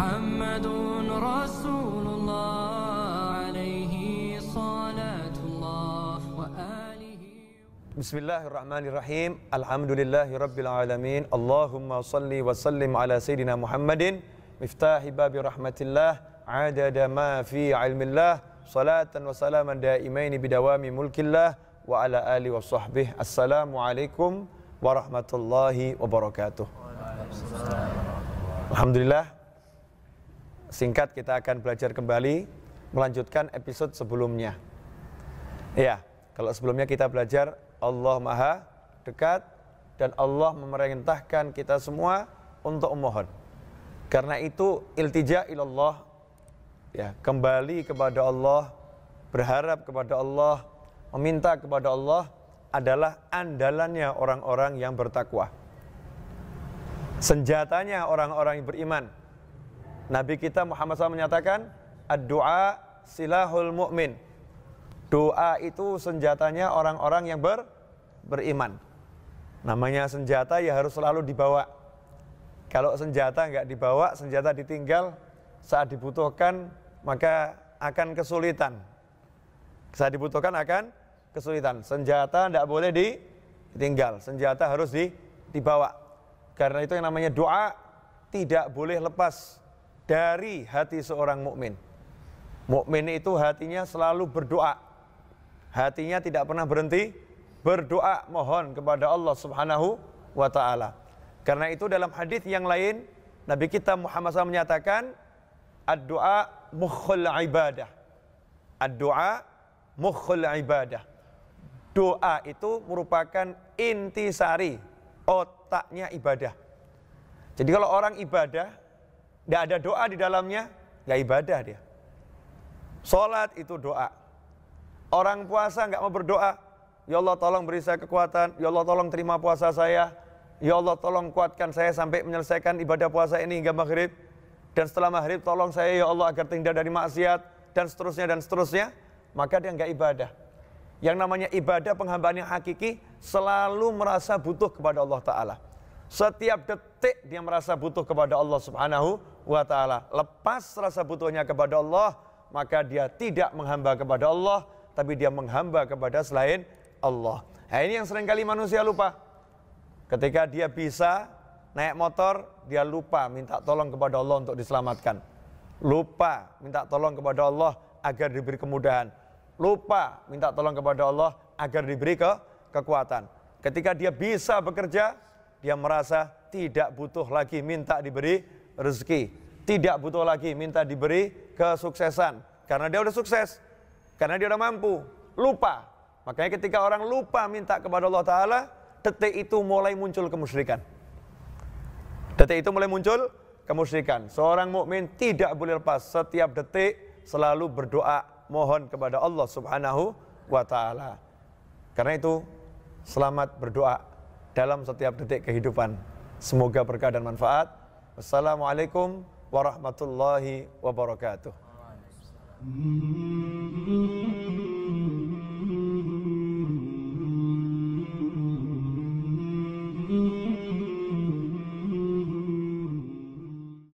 محمد رسول الله عليه صلاة الله وآله بسم الله الرحمن الرحيم الحمد لله رب العالمين اللهم صل وسلم على سيدنا محمد مفتاح باب رحمة الله عدد ما في علم الله صلاة وسلاما دائمين بدوام ملك الله وعلى آله وصحبه السلام عليكم ورحمة الله وبركاته الحمد لله singkat kita akan belajar kembali melanjutkan episode sebelumnya. Ya, kalau sebelumnya kita belajar Allah Maha dekat dan Allah memerintahkan kita semua untuk memohon. Karena itu iltija ilallah ya, kembali kepada Allah, berharap kepada Allah, meminta kepada Allah adalah andalannya orang-orang yang bertakwa. Senjatanya orang-orang yang beriman Nabi kita Muhammad SAW menyatakan, doa silahul mu'min. Doa itu senjatanya orang-orang yang ber, beriman. Namanya senjata ya harus selalu dibawa. Kalau senjata nggak dibawa, senjata ditinggal saat dibutuhkan maka akan kesulitan. Saat dibutuhkan akan kesulitan. Senjata tidak boleh ditinggal. Senjata harus di, dibawa. Karena itu yang namanya doa tidak boleh lepas dari hati seorang mukmin. Mukmin itu hatinya selalu berdoa. Hatinya tidak pernah berhenti berdoa mohon kepada Allah Subhanahu wa taala. Karena itu dalam hadis yang lain Nabi kita Muhammad SAW menyatakan ad-doa mukhul ibadah. Ad-doa mukhul ibadah. Doa itu merupakan intisari otaknya ibadah. Jadi kalau orang ibadah tidak ada doa di dalamnya, nggak ibadah dia. Sholat itu doa. Orang puasa nggak mau berdoa. Ya Allah tolong beri saya kekuatan. Ya Allah tolong terima puasa saya. Ya Allah tolong kuatkan saya sampai menyelesaikan ibadah puasa ini hingga maghrib. Dan setelah maghrib tolong saya ya Allah agar terhindar dari maksiat. Dan seterusnya dan seterusnya. Maka dia nggak ibadah. Yang namanya ibadah penghambaan yang hakiki selalu merasa butuh kepada Allah Ta'ala. Setiap detik dia merasa butuh kepada Allah Subhanahu wa taala. Lepas rasa butuhnya kepada Allah, maka dia tidak menghamba kepada Allah, tapi dia menghamba kepada selain Allah. Nah, ini yang sering kali manusia lupa. Ketika dia bisa naik motor, dia lupa minta tolong kepada Allah untuk diselamatkan. Lupa minta tolong kepada Allah agar diberi kemudahan. Lupa minta tolong kepada Allah agar diberi ke kekuatan. Ketika dia bisa bekerja, dia merasa tidak butuh lagi minta diberi rezeki, tidak butuh lagi minta diberi kesuksesan karena dia udah sukses, karena dia udah mampu. Lupa. Makanya ketika orang lupa minta kepada Allah taala, detik itu mulai muncul kemusyrikan. Detik itu mulai muncul kemusyrikan. Seorang mukmin tidak boleh lepas setiap detik selalu berdoa mohon kepada Allah Subhanahu wa taala. Karena itu selamat berdoa dalam setiap detik kehidupan. Semoga berkah dan manfaat. Wassalamualaikum warahmatullahi wabarakatuh.